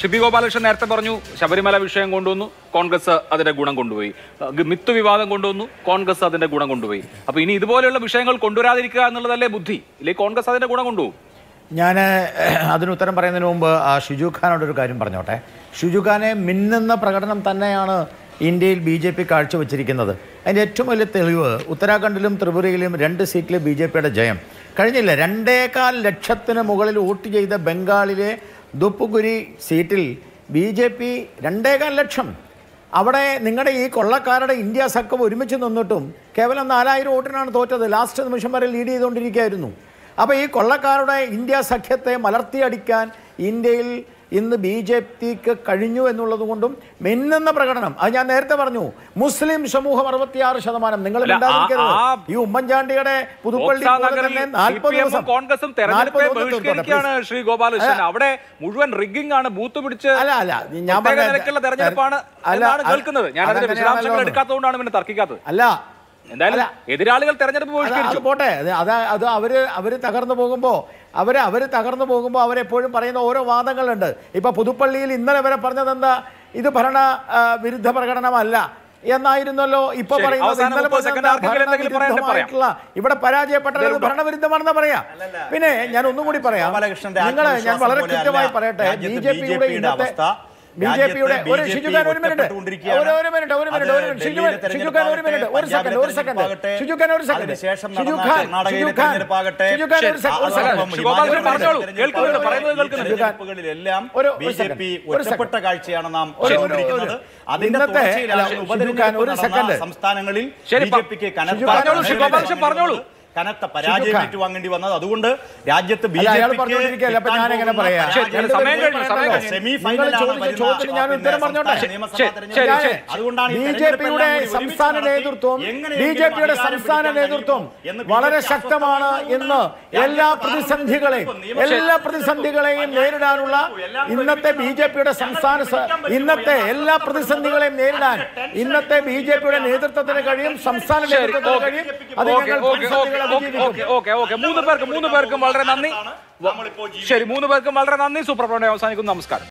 ഷിബി ഗോപാലകൃഷ്ണൻ നേരത്തെ പറഞ്ഞു ശബരിമല വിഷയം കൊണ്ടുവന്നു കോൺഗ്രസ് അതിന്റെ ഗുണം കൊണ്ടുപോയി മിത്തു വിവാദം കൊണ്ടുവന്നു കോൺഗ്രസ് അതിന്റെ ഗുണം കൊണ്ടുപോയി അപ്പൊ ഇനി ഇതുപോലെയുള്ള വിഷയങ്ങൾ കൊണ്ടുവരാതിരിക്കുക എന്നുള്ളതല്ലേ ബുദ്ധി ഇല്ലേ കോൺഗ്രസ് അതിന്റെ ഗുണം കൊണ്ടുപോകും ഞാൻ അതിന് ഉത്തരം പറയുന്നതിന് മുമ്പ് ഷിജു ഖാനോട് ഒരു കാര്യം പറഞ്ഞോട്ടെ ഷിജു ഖാനെ മിന്നുന്ന പ്രകടനം തന്നെയാണ് ഇന്ത്യയിൽ ബി ജെ പി കാഴ്ചവെച്ചിരിക്കുന്നത് അതിൻ്റെ ഏറ്റവും വലിയ തെളിവ് ഉത്തരാഖണ്ഡിലും ത്രിപുരയിലും രണ്ട് സീറ്റിലെ ബി ജെ പിയുടെ ജയം കഴിഞ്ഞില്ല രണ്ടേകാൽ ലക്ഷത്തിന് മുകളിൽ വോട്ട് ചെയ്ത ബംഗാളിലെ ദുപ്പുകുരി സീറ്റിൽ ബി ജെ പി രണ്ടേകാൽ ലക്ഷം അവിടെ നിങ്ങളുടെ ഈ കൊള്ളക്കാരുടെ ഇന്ത്യ സഖ്യം ഒരുമിച്ച് നിന്നിട്ടും കേവലം നാലായിരം വോട്ടിനാണ് തോറ്റത് ലാസ്റ്റ് നിമിഷം വരെ ലീഡ് ചെയ്തുകൊണ്ടിരിക്കുകയായിരുന്നു അപ്പോൾ ഈ കൊള്ളക്കാരുടെ ഇന്ത്യ സഖ്യത്തെ മലർത്തിയടിക്കാൻ ഇന്ത്യയിൽ ഇന്ന് ബി ജെ പിക്ക് കഴിഞ്ഞു എന്നുള്ളത് കൊണ്ടും മിന്നുന്ന പ്രകടനം അത് ഞാൻ നേരത്തെ പറഞ്ഞു മുസ്ലിം സമൂഹം അറുപത്തിയാറ് ശതമാനം നിങ്ങൾ ഈ ഉമ്മൻചാണ്ടിയുടെ പുതുപ്പള്ളി കോൺഗ്രസും ശ്രീ ഗോപാലകൃഷ്ണൻ അവിടെ മുഴുവൻ റിഗിംഗ് ആണ് ബൂത്ത് പിടിച്ച് അല്ല അല്ല ഞാൻ തെരഞ്ഞെടുപ്പാണ് കേൾക്കുന്നത് ഞാൻ അതിന്റെ വിശദാംശങ്ങൾ എടുക്കാത്തതുകൊണ്ടാണ് പിന്നെ തർക്കിക്കാത്തത് അല്ല എന്തായാലും എതിരാളികൾ തെരഞ്ഞെടുപ്പ് പോട്ടെ അത് അത് അവര് അവര് തകർന്നു പോകുമ്പോ അവർ അവർ തകർന്നു പോകുമ്പോൾ അവരെപ്പോഴും പറയുന്ന ഓരോ വാദങ്ങളുണ്ട് ഇപ്പോൾ പുതുപ്പള്ളിയിൽ ഇന്നലെ വരെ പറഞ്ഞത് എന്താ ഇത് ഭരണ വിരുദ്ധ പ്രകടനമല്ല എന്നായിരുന്നല്ലോ ഇപ്പൊ പറയുന്നത് ഇന്നലെ ഇവിടെ പരാജയപ്പെട്ട ഭരണവിരുദ്ധമാണെന്ന് പറയാം പിന്നെ ഞാൻ ഒന്നും കൂടി പറയാം നിങ്ങളെ ഞാൻ വളരെ കൃത്യമായി പറയട്ടെ ബി ജെ പിയുടെ ഇന്നത്തെ ബി ജെ പിയുടെ ഒരു ഷിജുഖാൻ ഒരു മിനിറ്റ് ഒരു മിനിറ്റ് ഒരു മിനിറ്റ് ഒരു മിനിറ്റ് ഷിജുഖാൻ ഒരു മിനിറ്റ് ഒരു സെക്കൻഡ് ഒരു സെക്കൻഡ് ഷിജുഖാൻ ഒരു സെക്കൻഡ് ഷിജുഖാൻ ഷിജുഖാൻ ഷിജുഖാൻ ഒരു സെക്കൻഡ് ഒരു സെക്കൻഡ് സംസ്ഥാനങ്ങളിൽ ബിജെപിക്ക് ജെ പിക്ക് പറഞ്ഞോളൂ പറഞ്ഞോളൂ കനത്ത പരാജയം ഏറ്റുവാങ്ങേണ്ടി വന്നത് അതുകൊണ്ട് രാജ്യത്ത് ബി ജെ പിയുടെ സംസ്ഥാന നേതൃത്വം ബി ജെ പിയുടെ സംസ്ഥാന നേതൃത്വം വളരെ ശക്തമാണ് എന്ന് എല്ലാ പ്രതിസന്ധികളെയും എല്ലാ പ്രതിസന്ധികളെയും നേരിടാനുള്ള ഇന്നത്തെ ബി ജെ പിയുടെ സംസ്ഥാന ഇന്നത്തെ എല്ലാ പ്രതിസന്ധികളെയും നേരിടാൻ ഇന്നത്തെ ബി ജെ പിയുടെ നേതൃത്വത്തിന് കഴിയും സംസ്ഥാന നേതൃത്വത്തിന് കഴിയും അത് ഞങ്ങൾ മൂന്ന് പേർക്ക് മൂന്ന് പേർക്കും വളരെ നന്ദി ശരി മൂന്ന് പേർക്കും വളരെ നന്ദി സൂപ്രഭ്രമണി അവസാനിക്കുന്നു നമസ്കാരം